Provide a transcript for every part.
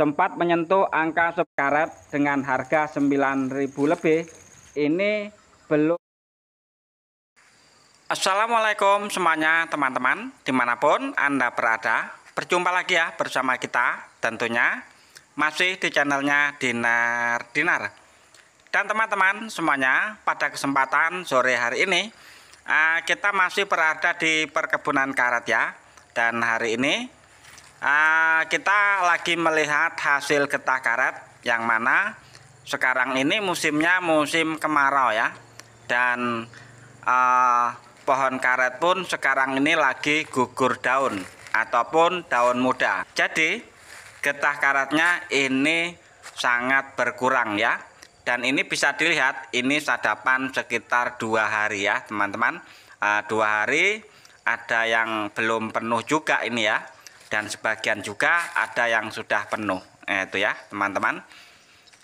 sempat menyentuh angka sekarat dengan harga 9.000 lebih, ini belum. Assalamualaikum semuanya teman-teman, dimanapun Anda berada. Berjumpa lagi ya bersama kita tentunya masih di channelnya Dinar Dinar. Dan teman-teman semuanya pada kesempatan sore hari ini eh, kita masih berada di perkebunan karat ya. Dan hari ini Ah, kita lagi melihat hasil getah karet yang mana sekarang ini musimnya musim kemarau ya dan uh, pohon karet pun sekarang ini lagi gugur daun ataupun daun muda jadi getah karetnya ini sangat berkurang ya dan ini bisa dilihat ini sadapan sekitar dua hari ya teman-teman uh, dua hari ada yang belum penuh juga ini ya dan sebagian juga ada yang sudah penuh eh, itu ya teman-teman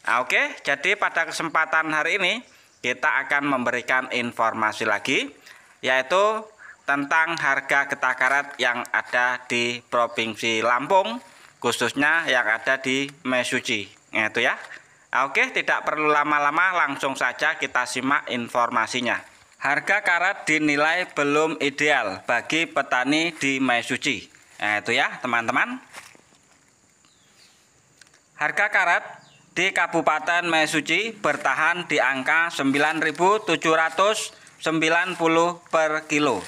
nah, oke jadi pada kesempatan hari ini kita akan memberikan informasi lagi yaitu tentang harga getah karet yang ada di Provinsi Lampung khususnya yang ada di Mesuci nah, eh, itu ya ah, oke tidak perlu lama-lama langsung saja kita simak informasinya harga karat dinilai belum ideal bagi petani di Mesuci Nah, itu ya, teman-teman. Harga karet di Kabupaten Mesuji bertahan di angka 9.790 per kilo.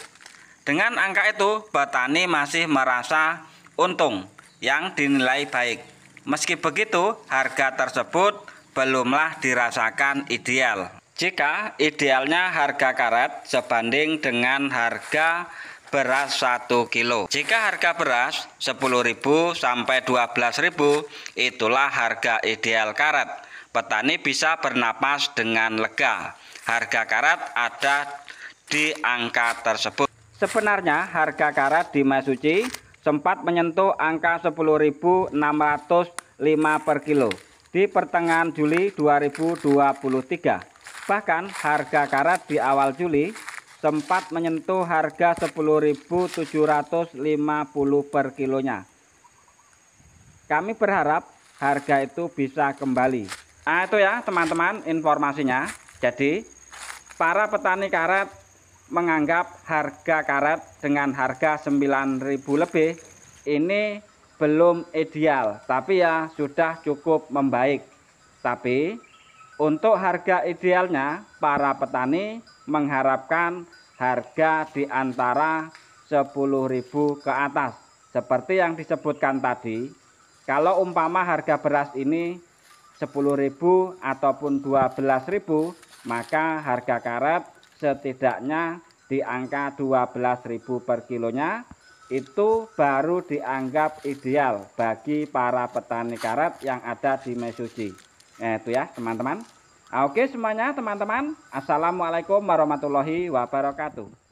Dengan angka itu, petani masih merasa untung yang dinilai baik. Meski begitu, harga tersebut belumlah dirasakan ideal. Jika idealnya harga karet sebanding dengan harga beras 1 kilo. Jika harga beras 10.000 sampai 12.000 itulah harga ideal karat. Petani bisa bernapas dengan lega. Harga karat ada di angka tersebut. Sebenarnya harga karat di Masuci sempat menyentuh angka 10.605 per kilo di pertengahan Juli 2023. Bahkan harga karat di awal Juli sempat menyentuh harga 10.750 per kilonya. Kami berharap harga itu bisa kembali. Nah, itu ya teman-teman informasinya. Jadi para petani karet menganggap harga karet dengan harga 9.000 lebih ini belum ideal, tapi ya sudah cukup membaik. Tapi untuk harga idealnya para petani mengharapkan harga di antara 10.000 ke atas. Seperti yang disebutkan tadi, kalau umpama harga beras ini 10.000 ataupun 12.000, maka harga karet setidaknya di angka 12.000 per kilonya itu baru dianggap ideal bagi para petani karet yang ada di Mesuji. Nah, itu ya, teman-teman oke semuanya teman-teman. Assalamualaikum warahmatullahi wabarakatuh.